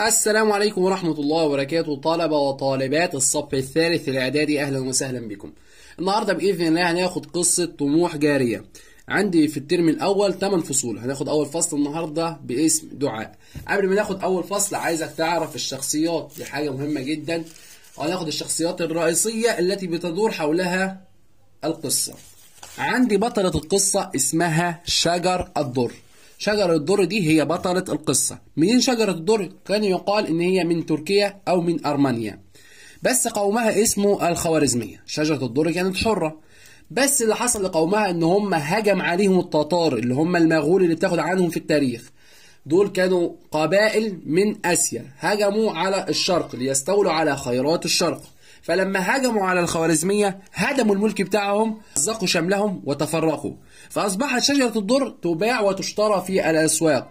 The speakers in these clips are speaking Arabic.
السلام عليكم ورحمة الله وبركاته طلبة وطالبات الصف الثالث الإعدادي أهلا وسهلا بكم. النهاردة بإذن الله هناخد قصة طموح جارية. عندي في الترم الأول 8 فصول، هناخد أول فصل النهاردة باسم دعاء. قبل ما ناخد أول فصل عايزك تعرف الشخصيات دي حاجة مهمة جدا. وهناخد الشخصيات الرئيسية التي بتدور حولها القصة. عندي بطلة القصة اسمها شجر الدر. شجرة الدر دي هي بطلة القصة منين شجرة الدر؟ كان يقال إن هي من تركيا أو من أرمينيا بس قومها اسمه الخوارزمية شجرة الدر كانت حرة بس اللي حصل لقومها إن هم هجم عليهم التتار اللي هم المغول اللي بتاخد عنهم في التاريخ دول كانوا قبائل من آسيا هجموا على الشرق ليستولوا على خيرات الشرق فلما هجموا على الخوارزمية هدموا الملك بتاعهم زقوا شملهم وتفرقوا فأصبحت شجرة الدر تباع وتشترى في الأسواق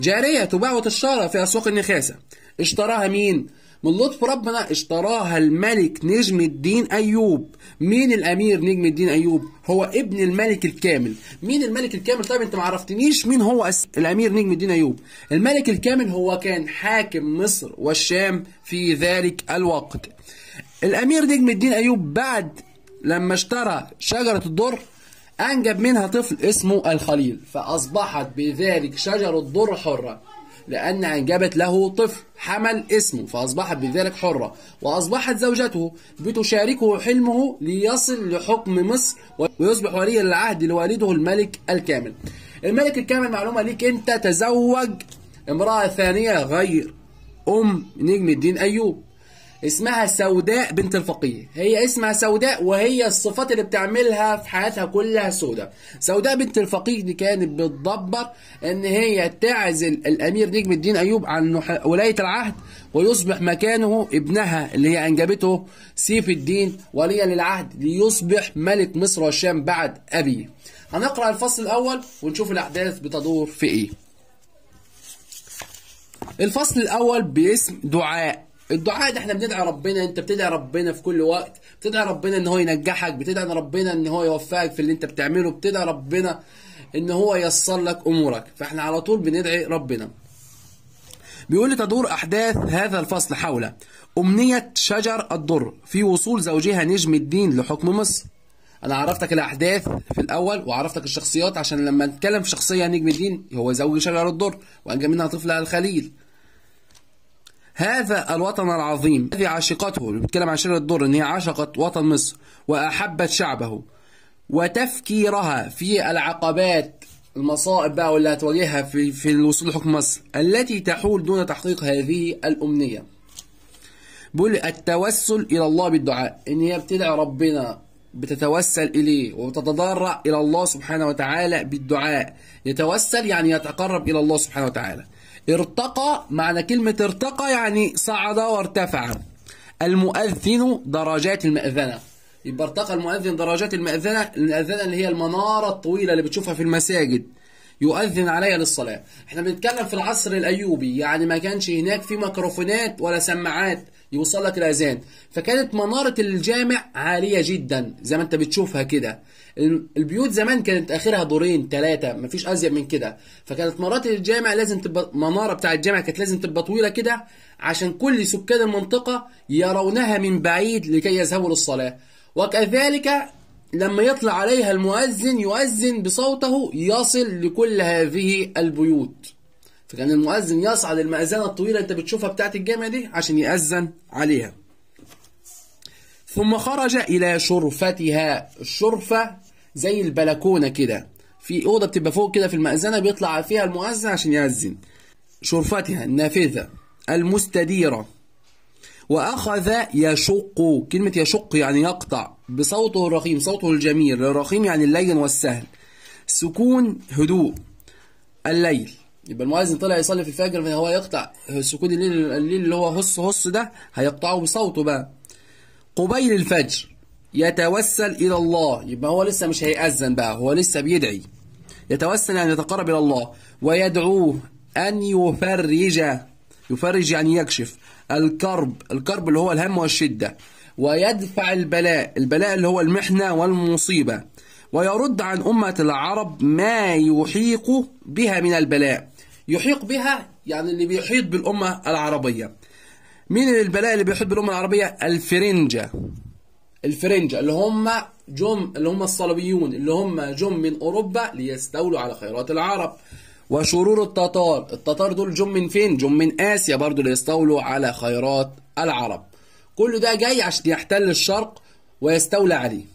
جارية تباع وتشترى في أسواق النخاسة اشتراها مين؟ من لطف ربنا اشتراها الملك نجم الدين ايوب مين الامير نجم الدين ايوب هو ابن الملك الكامل مين الملك الكامل طيب انت ما عرفتنيش مين هو الامير نجم الدين ايوب الملك الكامل هو كان حاكم مصر والشام في ذلك الوقت الأمير نجم الدين أيوب بعد لما اشترى شجرة الدر أنجب منها طفل اسمه الخليل فأصبحت بذلك شجرة الدر حرة لأن أنجبت له طفل حمل اسمه فأصبحت بذلك حرة وأصبحت زوجته بتشاركه حلمه ليصل لحكم مصر ويصبح ولي العهد لوالده الملك الكامل الملك الكامل معلومة ليك أنت تزوج امرأة ثانية غير أم نجم الدين أيوب اسمها سوداء بنت الفقيه هي اسمها سوداء وهي الصفات اللي بتعملها في حياتها كلها سوداء سوداء بنت الفقيه دي كانت بتدبر ان هي تعزل الامير نجم الدين ايوب عن ولايه العهد ويصبح مكانه ابنها اللي هي انجبته سيف الدين وليا للعهد ليصبح ملك مصر والشام بعد ابيه هنقرا الفصل الاول ونشوف الاحداث بتدور في ايه الفصل الاول باسم دعاء الدعاء ده احنا بندعي ربنا انت بتدعي ربنا في كل وقت بتدعي ربنا ان هو ينجحك بتدعي ربنا ان هو يوفقك في اللي انت بتعمله بتدعي ربنا ان هو ييسر لك امورك فاحنا على طول بندعي ربنا بيقول لي تدور احداث هذا الفصل حول امنيه شجر الضر في وصول زوجها نجم الدين لحكم مصر انا عرفتك الاحداث في الاول وعرفتك الشخصيات عشان لما نتكلم في شخصيه نجم الدين هو زوج شجر الضر وانجب منها طفلها الخليل هذا الوطن العظيم الذي عشقته بنتكلم عن شجرة الدر ان هي عشقت وطن مصر واحبت شعبه وتفكيرها في العقبات المصائب بقى واللي هتواجهها في في الوصول لحكم مصر التي تحول دون تحقيق هذه الامنيه. بيقول التوسل الى الله بالدعاء ان هي بتدعي ربنا بتتوسل اليه وبتتضرع الى الله سبحانه وتعالى بالدعاء يتوسل يعني يتقرب الى الله سبحانه وتعالى ارتقى معنى كلمة ارتقى يعني صعد وارتفع المؤذن درجات المأذنة يبقى ارتقى المؤذن درجات المأذنة المأذنة اللي هي المنارة الطويلة اللي بتشوفها في المساجد يؤذن عليها للصلاة احنا بنتكلم في العصر الأيوبي يعني ما كانش هناك في ميكروفونات ولا سماعات يوصل لك الاذان فكانت مناره الجامع عاليه جدا زي ما انت بتشوفها كده البيوت زمان كانت اخرها دورين ثلاثه مفيش ازيد من كده فكانت مناره الجامع لازم تبقى مناره بتاع الجامع كانت لازم تبقى طويله كده عشان كل سكان المنطقه يرونها من بعيد لكي يذهبوا للصلاه وكذلك لما يطلع عليها المؤذن يؤذن بصوته يصل لكل هذه البيوت فكان المؤذن يصعد المأذنة الطويلة أنت بتشوفها بتاعة الجامع دي عشان يأذن عليها ثم خرج إلى شرفتها الشرفة زي البلكونة كده في أوضة بتبقى فوق كده في المأذنة بيطلع فيها المؤذن عشان يأذن شرفتها النافذة المستديرة وأخذ يشق كلمة يشق يعني يقطع بصوته الرخيم صوته الجميل الرخيم يعني اللين والسهل سكون هدوء الليل يبقى المؤذن طلع يصلي في الفجر فهو يقطع سكوت الليل الليل اللي هو هص هص ده هيقطعه بصوته بقى قبيل الفجر يتوسل الى الله يبقى هو لسه مش هيأذن بقى هو لسه بيدعي يتوسل يعني يتقرب الى الله ويدعوه ان يفرج يفرج يعني يكشف الكرب الكرب اللي هو الهم والشده ويدفع البلاء البلاء اللي هو المحنه والمصيبه ويرد عن امه العرب ما يحيق بها من البلاء يحيق بها يعني اللي بيحيط بالأمة العربية مين البلاء اللي بيحيط بالأمة العربية الفرنجة الفرنجة اللي هم جم اللي هم الصليبيون اللي هم جم من أوروبا ليستولوا على خيرات العرب وشرور التتار التتار دول جم من فين جم من آسيا برضو ليستولوا على خيرات العرب كل ده جاي عشان يحتل الشرق ويستولى عليه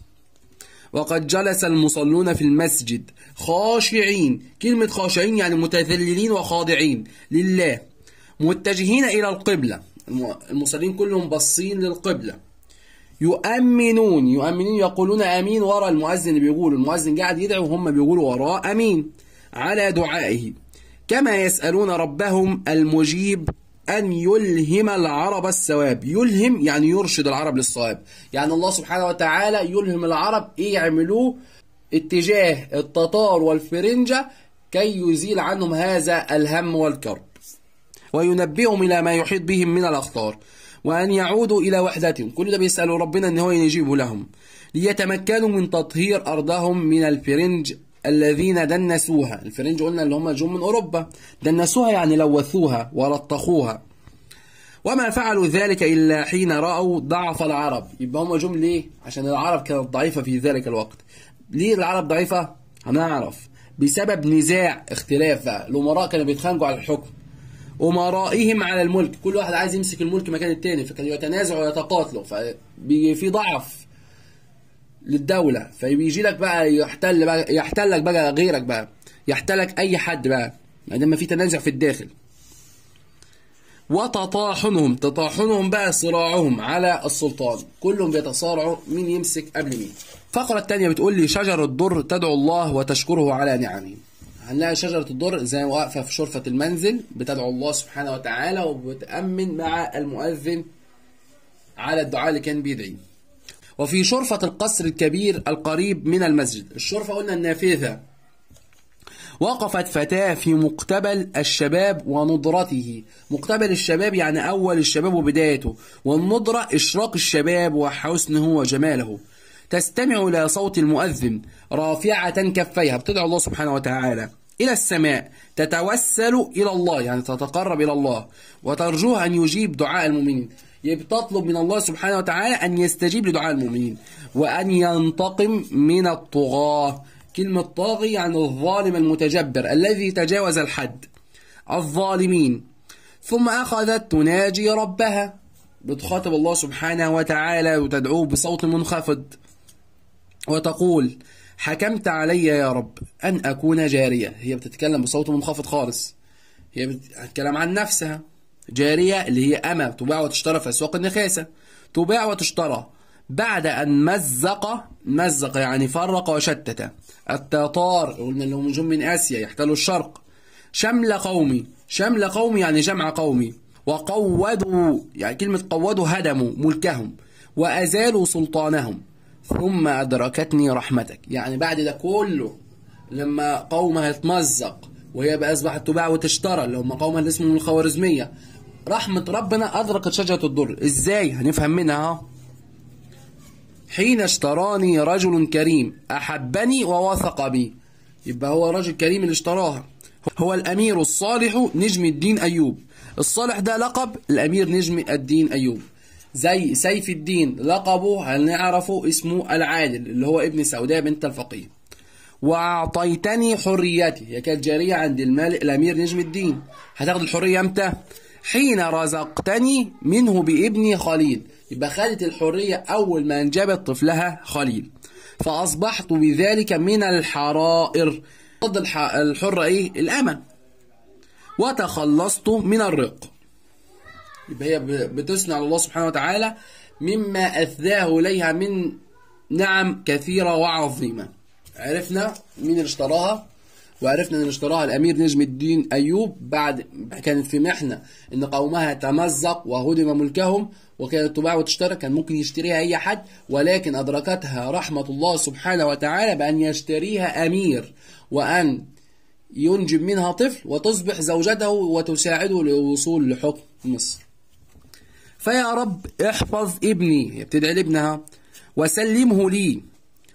وقد جلس المصلون في المسجد خاشعين كلمة خاشعين يعني متذللين وخاضعين لله متجهين إلى القبلة المصلين كلهم باصين للقبلة يؤمنون يؤمنون يقولون أمين ورا المؤذن اللي بيقول المؤذن قاعد يدعو وهم بيقولوا وراه أمين على دعائه كما يسألون ربهم المجيب أن يلهم العرب الثواب يلهم يعني يرشد العرب للصواب يعني الله سبحانه وتعالى يلهم العرب إيه يعملوه اتجاه التتار والفرنجة كي يزيل عنهم هذا الهم والكرب وينبئهم إلى ما يحيط بهم من الأخطار وأن يعودوا إلى وحدتهم كل ده بيسألوا ربنا أن هو يجيبه لهم ليتمكنوا من تطهير أرضهم من الفرنج الذين دنسوها الفرنج قلنا اللي هم جم من أوروبا دنسوها يعني لوثوها ولطخوها وما فعلوا ذلك إلا حين رأوا ضعف العرب يبقى هم جم ليه عشان العرب كانت ضعيفة في ذلك الوقت ليه العرب ضعيفة هنعرف بسبب نزاع اختلاف الأمراء كانوا بيتخانقوا على الحكم أمرائهم على الملك كل واحد عايز يمسك الملك مكان التاني فكانوا يتنازعوا ويتقاتلوا ففي في ضعف للدوله فبيجي لك بقى يحتل بقى يحتلك بقى غيرك بقى يحتلك اي حد بقى يعني ما دام في تنازع في الداخل وتطاحنهم تطاحنهم بقى صراعهم على السلطان كلهم بيتصارعوا مين يمسك قبل مين الفقرة الثانية بتقول لي شجرة الضر تدعو الله وتشكره على نعمه هنلاقي شجرة الضر زي واقفة في شرفة المنزل بتدعو الله سبحانه وتعالى وبتأمن مع المؤذن على الدعاء اللي كان بيدعي وفي شرفة القصر الكبير القريب من المسجد الشرفة قلنا النافذة وقفت فتاة في مقتبل الشباب ونضرته مقتبل الشباب يعني أول الشباب وبدايته والنضرة إشراق الشباب وحسنه وجماله تستمع إلى صوت المؤذن رافعة كفيها بتدعو الله سبحانه وتعالى إلى السماء تتوسل إلى الله يعني تتقرب إلى الله وترجوه أن يجيب دعاء المؤمنين يبقى تطلب من الله سبحانه وتعالى أن يستجيب لدعاء المؤمنين وأن ينتقم من الطغاة كلمة طاغي يعني الظالم المتجبر الذي تجاوز الحد الظالمين ثم أخذت تناجي ربها بتخاطب الله سبحانه وتعالى وتدعوه بصوت منخفض وتقول حكمت علي يا رب أن أكون جارية هي بتتكلم بصوت منخفض خالص هي بتتكلم عن نفسها جارية اللي هي أما تباع وتشترى في أسواق النخاسة تباع وتشترى بعد أن مزق مزق يعني فرق وشتت التتار قلنا اللي هم جم من آسيا يحتلوا الشرق شمل قومي شمل قومي يعني جمع قومي وقودوا يعني كلمة قودوا هدموا ملكهم وأزالوا سلطانهم ثم أدركتني رحمتك يعني بعد ده كله لما قومها هيتمزق وهي بقى أصبحت تباع وتشترى اللي هم قومها اللي اسمهم الخوارزمية رحمة ربنا أدركت شجرة الضر إزاي هنفهم منها أهو حين اشتراني رجل كريم أحبني ووثق بي يبقى هو رجل كريم اللي اشتراها هو الأمير الصالح نجم الدين أيوب الصالح ده لقب الأمير نجم الدين أيوب زي سيف الدين لقبه هنعرفه اسمه العادل اللي هو ابن سوداء بنت الفقيه وأعطيتني حريتي هي كانت جارية عند الملك الأمير نجم الدين هتاخد الحرية امتى؟ حين رزقتني منه بابني خليل يبقى خدت الحرية أول ما أنجبت طفلها خليل فأصبحت بذلك من الحرائر ضد الحرة إيه الأمة وتخلصت من الرق يبقى هي بتثني على الله سبحانه وتعالى مما أثناه إليها من نعم كثيرة وعظيمة عرفنا مين اللي اشتراها وعرفنا ان اشتراها الامير نجم الدين ايوب بعد كانت في محنه ان قومها تمزق وهدم ملكهم وكانت تباع وتشترى كان ممكن يشتريها اي حد ولكن ادركتها رحمه الله سبحانه وتعالى بان يشتريها امير وان ينجب منها طفل وتصبح زوجته وتساعده للوصول لحكم مصر فيا رب احفظ ابني بتدعي لابنها وسلمه لي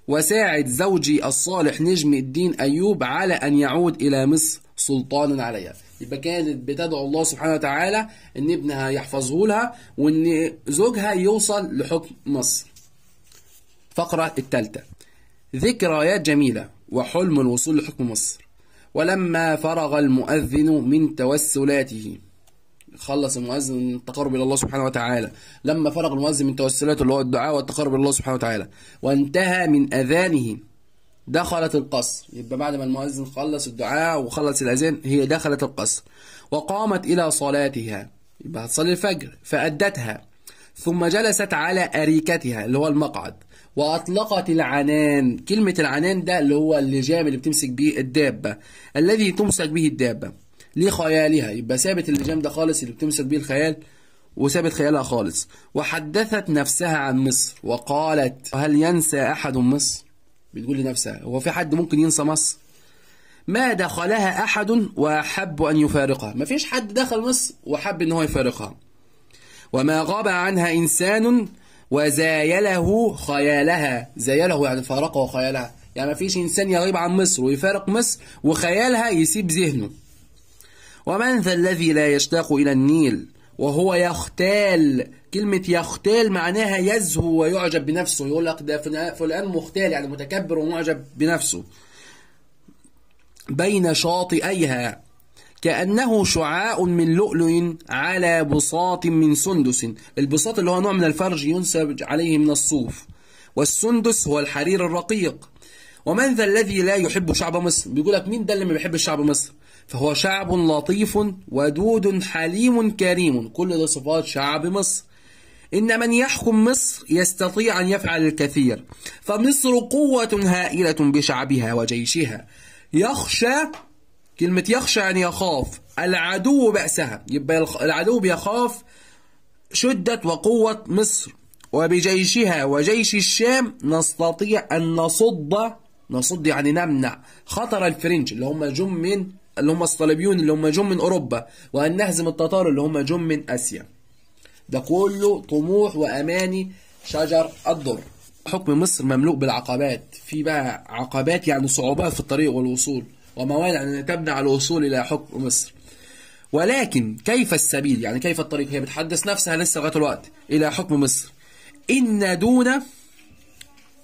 وساعد زوجي الصالح نجم الدين أيوب على أن يعود إلى مصر سلطانا عليها يبقى كانت بتدعو الله سبحانه وتعالى ان ابنها يحفظه لها وان زوجها يوصل لحكم مصر فقرة الثالثة ذكريات جميلة وحلم الوصول لحكم مصر ولما فرغ المؤذن من توسلاته خلص المؤذن من التقرب الى الله سبحانه وتعالى لما فرغ المؤذن من توسلاته اللي هو الدعاء والتقرب الى الله سبحانه وتعالى وانتهى من اذانه دخلت القصر يبقى بعد ما المؤذن خلص الدعاء وخلص الاذان هي دخلت القصر وقامت الى صلاتها يبقى هتصلي الفجر فادتها ثم جلست على اريكتها اللي هو المقعد واطلقت العنان كلمه العنان ده اللي هو اللجام اللي بتمسك به الدابه الذي تمسك به الدابه لخيالها يبقى ثابت اللجام ده خالص اللي بتمسك بيه الخيال وثابت خيالها خالص وحدثت نفسها عن مصر وقالت هل ينسى أحد مصر بتقول لنفسها هو في حد ممكن ينسى مصر ما دخلها أحد وأحب أن يفارقها مفيش حد دخل مصر وحب أن هو يفارقها وما غاب عنها إنسان وزايله خيالها زايله يعني فارقه خيالها يعني مفيش إنسان يغيب عن مصر ويفارق مصر وخيالها يسيب ذهنه ومن ذا الذي لا يشتاق إلى النيل وهو يختال كلمة يختال معناها يزهو ويعجب بنفسه يقول لك ده فلان مختال يعني متكبر ومعجب بنفسه بين شاطئيها كأنه شعاع من لؤلؤ على بساط من سندس البساط اللي هو نوع من الفرج ينسب عليه من الصوف والسندس هو الحرير الرقيق ومن ذا الذي لا يحب شعب مصر بيقول لك مين ده اللي ما بيحبش شعب مصر فهو شعب لطيف ودود حليم كريم كل ده صفات شعب مصر إن من يحكم مصر يستطيع أن يفعل الكثير فمصر قوة هائلة بشعبها وجيشها يخشى كلمة يخشى يعني يخاف العدو بأسها يبقى العدو بيخاف شدة وقوة مصر وبجيشها وجيش الشام نستطيع أن نصد نصد يعني نمنع خطر الفرنج اللي هم جم من اللي هم الصليبيون اللي هم جم من أوروبا وأن نهزم التتار اللي هم جم من آسيا ده كله طموح وأماني شجر الضر حكم مصر مملوء بالعقبات في بقى عقبات يعني صعوبات في الطريق والوصول وموانع تمنع الوصول إلى حكم مصر ولكن كيف السبيل يعني كيف الطريق هي بتحدث نفسها لسه لغاية الوقت إلى حكم مصر إن دون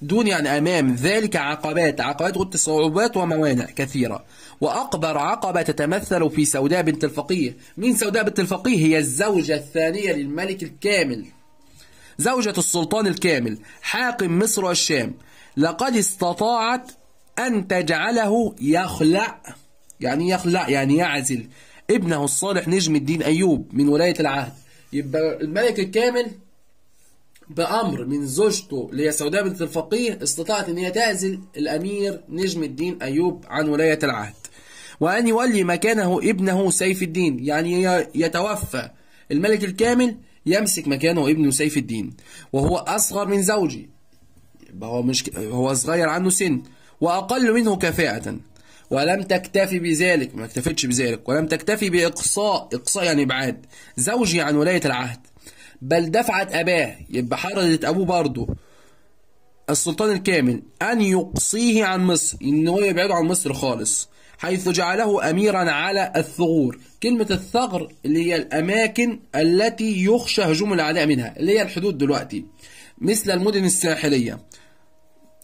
دون يعني أمام ذلك عقبات عقبات قلت صعوبات وموانع كثيرة وأكبر عقبة تتمثل في سوداء بنت الفقيه مين سوداء بنت الفقيه هي الزوجة الثانية للملك الكامل زوجة السلطان الكامل حاكم مصر والشام لقد استطاعت أن تجعله يخلع يعني يخلع يعني يعزل ابنه الصالح نجم الدين أيوب من ولاية العهد يبقى الملك الكامل بأمر من زوجته اللي هي سوداء بنت الفقيه استطاعت أن هي تعزل الأمير نجم الدين أيوب عن ولاية العهد وأن يولي مكانه ابنه سيف الدين يعني يتوفى الملك الكامل يمسك مكانه ابنه سيف الدين وهو أصغر من زوجي هو مش هو صغير عنه سن وأقل منه كفاءة ولم تكتفي بذلك ما اكتفتش بذلك ولم تكتفي بإقصاء إقصاء يعني إبعاد زوجي عن ولاية العهد بل دفعت أباه يبقى يعني حرضت أبوه برضه السلطان الكامل أن يقصيه عن مصر إن هو يبعده عن مصر خالص حيث جعله أميرا على الثغور كلمة الثغر اللي هي الأماكن التي يخشى هجوم الأعداء منها اللي هي الحدود دلوقتي مثل المدن الساحلية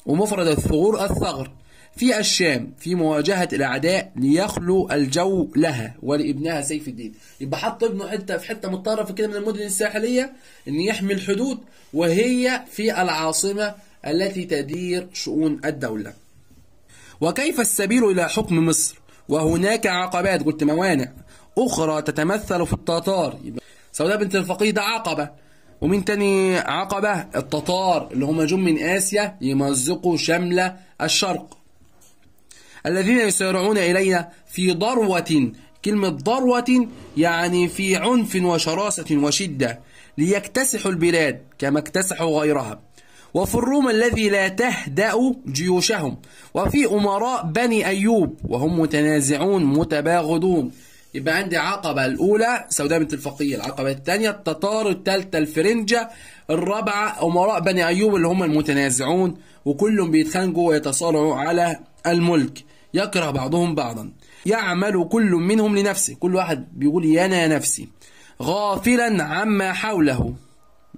ومفرد الثغور الثغر في الشام في مواجهة الأعداء ليخلو الجو لها ولابنها سيف الدين يبقى حط ابنه حتة في حتة متطرفة كده من المدن الساحلية إن يحمي الحدود وهي في العاصمة التي تدير شؤون الدولة وكيف السبيل إلى حكم مصر وهناك عقبات قلت موانع أخرى تتمثل في التتار سوداء بنت الفقيه ده عقبة ومن تاني عقبة التتار اللي هم جم من آسيا يمزقوا شمل الشرق الذين يسارعون إلينا في ضروة كلمة ضروة يعني في عنف وشراسة وشدة ليكتسحوا البلاد كما اكتسحوا غيرها وفي الروم الذي لا تهدأ جيوشهم وفي أمراء بني أيوب وهم متنازعون متباغضون يبقى عندي عقبة الأولى سوداء بنت الفقيه العقبة الثانية التتار الثالثة الفرنجة الرابعة أمراء بني أيوب اللي هم المتنازعون وكلهم بيتخانقوا ويتصارعوا على الملك يكره بعضهم بعضا يعمل كل منهم لنفسه كل واحد بيقول يا أنا نفسي غافلا عما حوله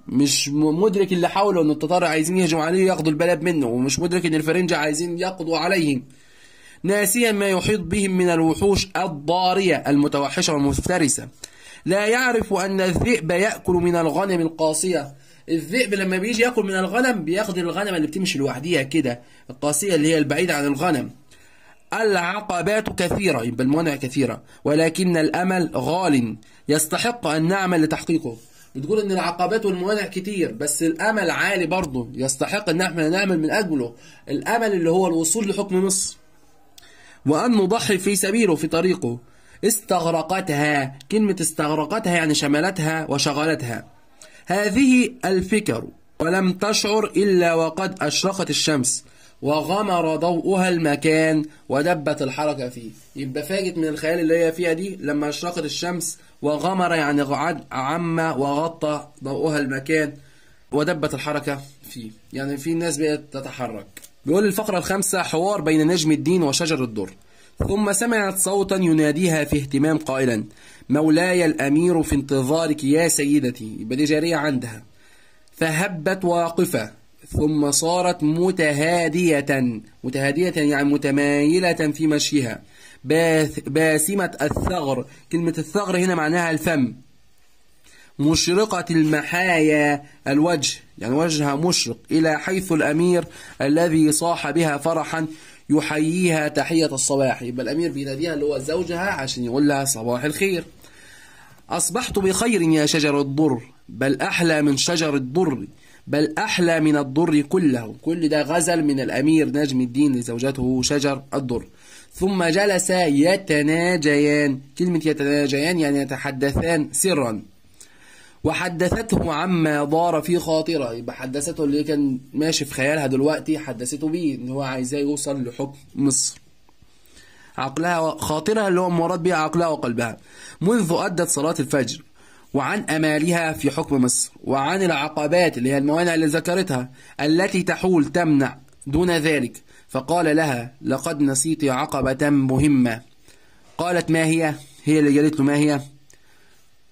مش مدرك اللي حوله ان التتار عايزين يهجموا عليه ياخدوا البلد منه ومش مدرك ان الفرنجة عايزين يقضوا عليهم ناسيا ما يحيط بهم من الوحوش الضارية المتوحشة والمفترسة لا يعرف أن الذئب يأكل من الغنم القاسية الذئب لما بيجي ياكل من الغنم بياخد الغنم اللي بتمشي لوحديها كده القاسية اللي هي البعيدة عن الغنم العقبات كثيرة يبقى الموانع كثيرة ولكن الأمل غال يستحق أن نعمل لتحقيقه بتقول ان العقبات والموانع كتير بس الامل عالي برضه يستحق ان احنا نعمل من اجله الامل اللي هو الوصول لحكم مصر وان نضحي في سبيله في طريقه استغرقتها كلمة استغرقتها يعني شملتها وشغلتها هذه الفكر ولم تشعر إلا وقد أشرقت الشمس وغمر ضوءها المكان ودبت الحركة فيه يبقى فاجت من الخيال اللي هي فيها دي لما اشرقت الشمس وغمر يعني عم وغطى ضوءها المكان ودبت الحركة فيه يعني في ناس بقت تتحرك بيقول الفقرة الخامسة حوار بين نجم الدين وشجر الدر ثم سمعت صوتا يناديها في اهتمام قائلا مولاي الأمير في انتظارك يا سيدتي يبقى دي جارية عندها فهبت واقفة ثم صارت متهادية متهادية يعني متمايلة في مشيها باث باسمة الثغر كلمة الثغر هنا معناها الفم مشرقة المحايا الوجه يعني وجهها مشرق إلى حيث الأمير الذي صاح بها فرحا يحييها تحية الصباح يبقى الأمير بيناديها اللي هو زوجها عشان يقول لها صباح الخير أصبحت بخير يا شجر الضر بل أحلى من شجر الضر بل أحلى من الضر كله كل ده غزل من الأمير نجم الدين لزوجته شجر الضر ثم جلس يتناجيان كلمة يتناجيان يعني يتحدثان سرا وحدثته عما ضار في خاطره يبقى حدثته اللي كان ماشي في خيالها دلوقتي حدثته بيه ان هو عايزاه يوصل لحكم مصر عقلها خاطرها اللي هو مراد بها عقلها وقلبها منذ أدت صلاة الفجر وعن أمالها في حكم مصر وعن العقبات اللي هي الموانع اللي ذكرتها التي تحول تمنع دون ذلك فقال لها لقد نسيت عقبة مهمة قالت ما هي هي اللي قالت له ما هي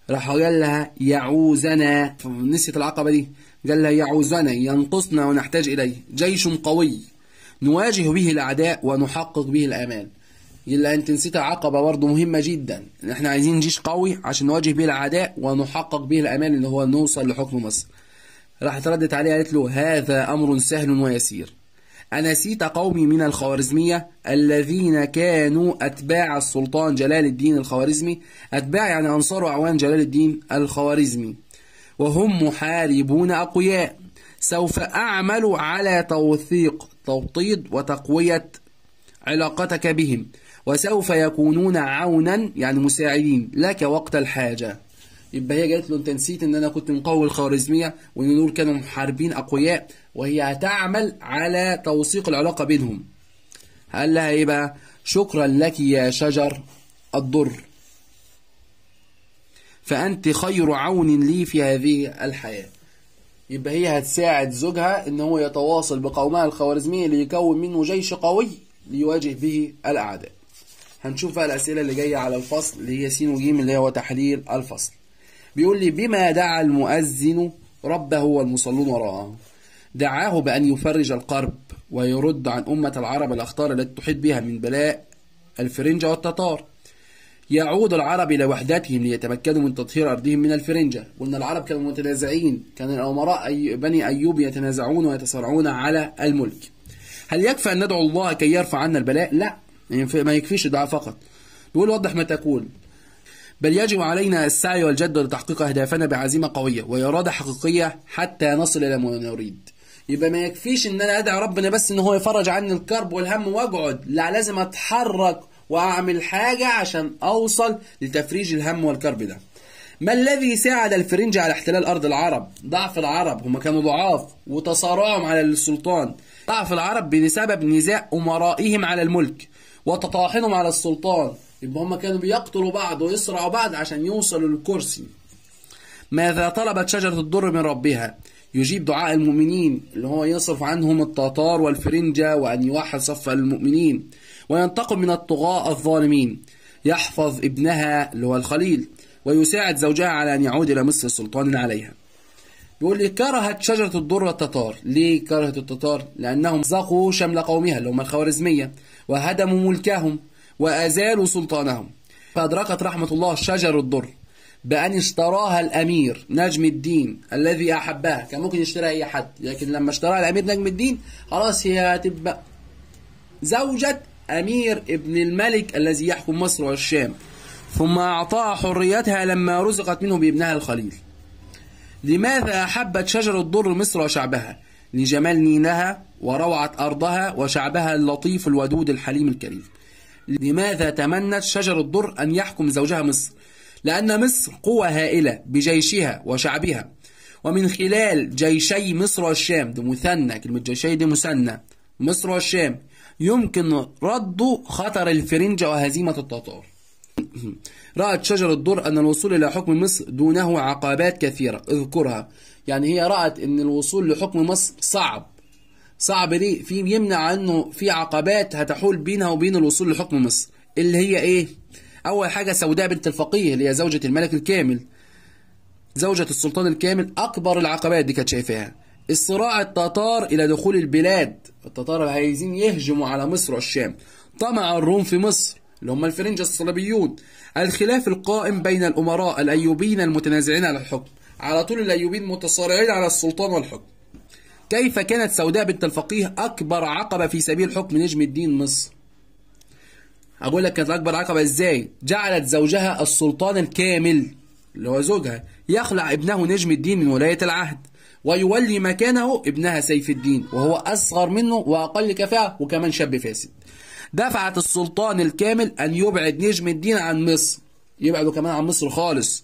راح قال لها يعوزنا نسيت العقبة دي قال لها يعوزنا ينقصنا ونحتاج إليه جيش قوي نواجه به الأعداء ونحقق به الآمال يلا انت نسيت عقبه برضه مهمه جدا احنا عايزين جيش قوي عشان نواجه به العداء ونحقق به الامان اللي هو نوصل لحكم مصر راحت ردت عليه قالت له هذا امر سهل ويسير أنسيت قومي من الخوارزمية الذين كانوا أتباع السلطان جلال الدين الخوارزمي أتباع يعني أنصار وأعوان جلال الدين الخوارزمي وهم محاربون أقوياء سوف أعمل على توثيق توطيد وتقوية علاقتك بهم وسوف يكونون عونا يعني مساعدين لك وقت الحاجة يبقى هي قالت له انت نسيت ان انا كنت مقوي الخوارزميه وان دول كانوا محاربين اقوياء وهي هتعمل على توثيق العلاقه بينهم. قال لها ايه بقى؟ شكرا لك يا شجر الضر. فانت خير عون لي في هذه الحياه. يبقى هي هتساعد زوجها ان هو يتواصل بقومها الخوارزميه ليكون منه جيش قوي ليواجه به الاعداء. هنشوف بقى الأسئلة اللي جاية على الفصل اللي هي س وج اللي هو تحليل الفصل بيقول لي بما دعا المؤذن ربه والمصلون وراءه دعاه بأن يفرج القرب ويرد عن أمة العرب الأخطار التي تحيط بها من بلاء الفرنجة والتتار يعود العرب إلى وحدتهم ليتمكنوا من تطهير أرضهم من الفرنجة وان العرب كانوا متنازعين كان الأمراء بني أيوب يتنازعون ويتصارعون على الملك هل يكفى أن ندعو الله كي يرفع عنا البلاء؟ لا يعني ما يكفيش الدعاء فقط بيقول وضح ما تقول بل يجب علينا السعي والجد لتحقيق أهدافنا بعزيمة قوية وإرادة حقيقية حتى نصل إلى ما نريد يبقى ما يكفيش ان انا ادعي ربنا بس ان هو يفرج عني الكرب والهم واقعد لا لازم اتحرك واعمل حاجة عشان اوصل لتفريج الهم والكرب ده ما الذي ساعد الفرنج على احتلال ارض العرب ضعف العرب هم كانوا ضعاف وتصارعهم على السلطان ضعف العرب بسبب نزاع امرائهم على الملك وتطاحنهم على السلطان يبقى هم كانوا بيقتلوا بعض ويصرعوا بعض عشان يوصلوا للكرسي ماذا طلبت شجرة الدر من ربها يجيب دعاء المؤمنين اللي هو يصرف عنهم التتار والفرنجة وأن يوحد صف المؤمنين وينتقم من الطغاة الظالمين يحفظ ابنها اللي هو الخليل ويساعد زوجها على أن يعود إلى مصر سلطان عليها بيقول لي كرهت شجرة الدر التتار ليه كرهت التتار لأنهم زقوا شمل قومها اللي هم الخوارزمية وهدموا ملكهم وأزالوا سلطانهم فأدركت رحمة الله شجر الضر بأن اشتراها الأمير نجم الدين الذي أحبها كان ممكن يشتريها أي حد لكن لما اشتراها الأمير نجم الدين خلاص هي هتبقى زوجة أمير ابن الملك الذي يحكم مصر والشام ثم أعطاها حريتها لما رزقت منه بابنها الخليل لماذا أحبت شجرة الضر مصر وشعبها لجمال نينها وروعة أرضها وشعبها اللطيف الودود الحليم الكريم لماذا تمنت شجرة الضر أن يحكم زوجها مصر لأن مصر قوة هائلة بجيشها وشعبها ومن خلال جيشي مصر والشام دي مثنى كلمة جيشي دي مثنى مصر والشام يمكن رد خطر الفرنجة وهزيمة التتار رأت شجرة الدر أن الوصول إلى حكم مصر دونه عقبات كثيرة اذكرها يعني هي رأت أن الوصول لحكم مصر صعب صعب ليه في يمنع أنه في عقبات هتحول بينها وبين الوصول لحكم مصر اللي هي إيه أول حاجة سوداء بنت الفقيه اللي هي زوجة الملك الكامل زوجة السلطان الكامل أكبر العقبات دي كانت شايفاها الصراع التتار إلى دخول البلاد التتار عايزين يهجموا على مصر والشام طمع الروم في مصر اللي هم الفرنجة الصليبيون الخلاف القائم بين الأمراء الأيوبيين المتنازعين على الحكم على طول الأيوبيين متصارعين على السلطان والحكم كيف كانت سوداء بنت الفقيه أكبر عقبة في سبيل حكم نجم الدين مصر أقول لك كانت أكبر عقبة إزاي جعلت زوجها السلطان الكامل اللي هو زوجها يخلع ابنه نجم الدين من ولاية العهد ويولي مكانه ابنها سيف الدين وهو أصغر منه وأقل كفاءة وكمان شاب فاسد دفعت السلطان الكامل أن يبعد نجم الدين عن مصر يبعده كمان عن مصر خالص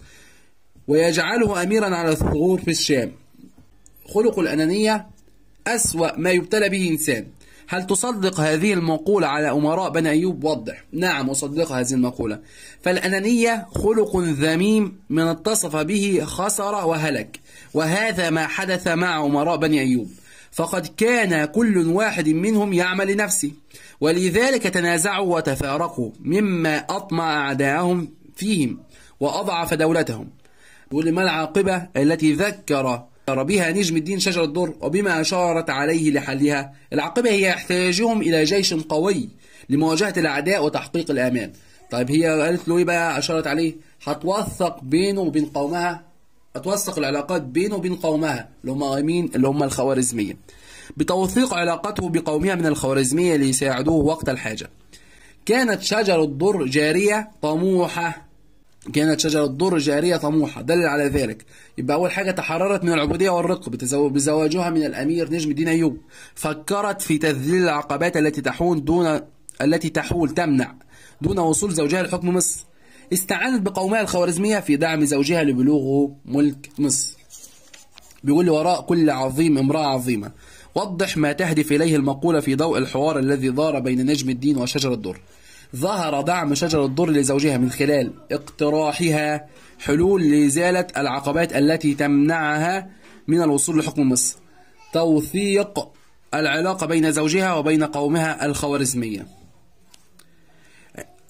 ويجعله أميرا على الثغور في الشام خلق الأنانية أسوأ ما يبتلى به إنسان هل تصدق هذه المقولة على أمراء بني أيوب وضح نعم أصدق هذه المقولة فالأنانية خلق ذميم من اتصف به خسر وهلك وهذا ما حدث مع أمراء بني أيوب فقد كان كل واحد منهم يعمل لنفسه ولذلك تنازعوا وتفارقوا مما أطمع أعداءهم فيهم وأضعف دولتهم ولما ما العاقبة التي ذكر بها نجم الدين شجر الدر وبما أشارت عليه لحلها العاقبة هي احتياجهم إلى جيش قوي لمواجهة الأعداء وتحقيق الأمان طيب هي قالت له ايه بقى اشارت عليه هتوثق بينه وبين قومها هتوثق العلاقات بينه وبين قومها اللي هم مين اللي هم الخوارزميه بتوثيق علاقته بقومها من الخوارزمية ليساعدوه وقت الحاجة كانت شجرة الضر جارية طموحة كانت شجرة الضر جارية طموحة دلل على ذلك يبقى أول حاجة تحررت من العبودية والرق بزواجها من الأمير نجم الدين أيوب فكرت في تذليل العقبات التي تحول دون التي تحول تمنع دون وصول زوجها لحكم مصر استعانت بقومها الخوارزمية في دعم زوجها لبلوغه ملك مصر بيقول لي وراء كل عظيم امرأة عظيمة وضح ما تهدف إليه المقولة في ضوء الحوار الذي دار بين نجم الدين وشجر الدر ظهر دعم شجر الدر لزوجها من خلال اقتراحها حلول لإزالة العقبات التي تمنعها من الوصول لحكم مصر توثيق العلاقة بين زوجها وبين قومها الخوارزمية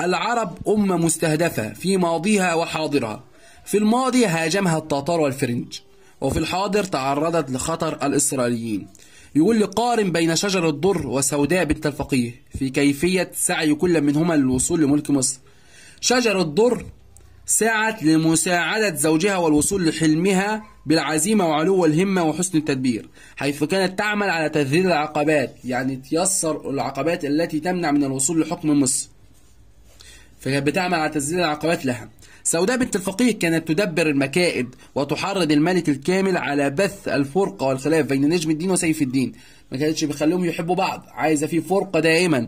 العرب أمة مستهدفة في ماضيها وحاضرها في الماضي هاجمها التتار والفرنج وفي الحاضر تعرضت لخطر الإسرائيليين يقول لي قارن بين شجر الضر وسوداء بنت الفقيه في كيفية سعي كل منهما للوصول لملك مصر شجر الضر سعت لمساعدة زوجها والوصول لحلمها بالعزيمة وعلو الهمة وحسن التدبير حيث كانت تعمل على تذليل العقبات يعني تيسر العقبات التي تمنع من الوصول لحكم مصر فهي بتعمل على تذليل العقبات لها سوداء بنت الفقيه كانت تدبر المكائد وتحرض الملك الكامل على بث الفرقة والخلاف بين نجم الدين وسيف الدين ما كانتش بيخليهم يحبوا بعض عايزة في فرقة دائما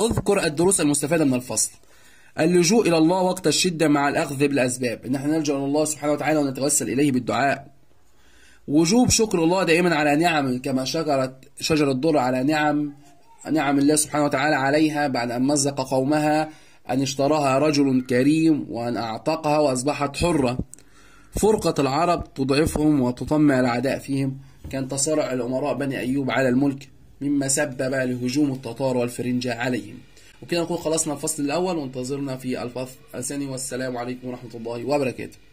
اذكر الدروس المستفادة من الفصل اللجوء إلى الله وقت الشدة مع الأخذ بالأسباب إن احنا نلجأ إلى الله سبحانه وتعالى ونتوسل إليه بالدعاء وجوب شكر الله دائما على نعم كما شجرت شجر الدر على نعم نعم الله سبحانه وتعالى عليها بعد أن مزق قومها أن اشتراها رجل كريم وأن أعتقها وأصبحت حرة فرقة العرب تضعفهم وتطمع الأعداء فيهم كان تصارع الأمراء بني أيوب على الملك مما سبب لهجوم التتار والفرنجة عليهم وكده نكون خلصنا الفصل الأول وانتظرنا في الفصل الثاني والسلام عليكم ورحمة الله وبركاته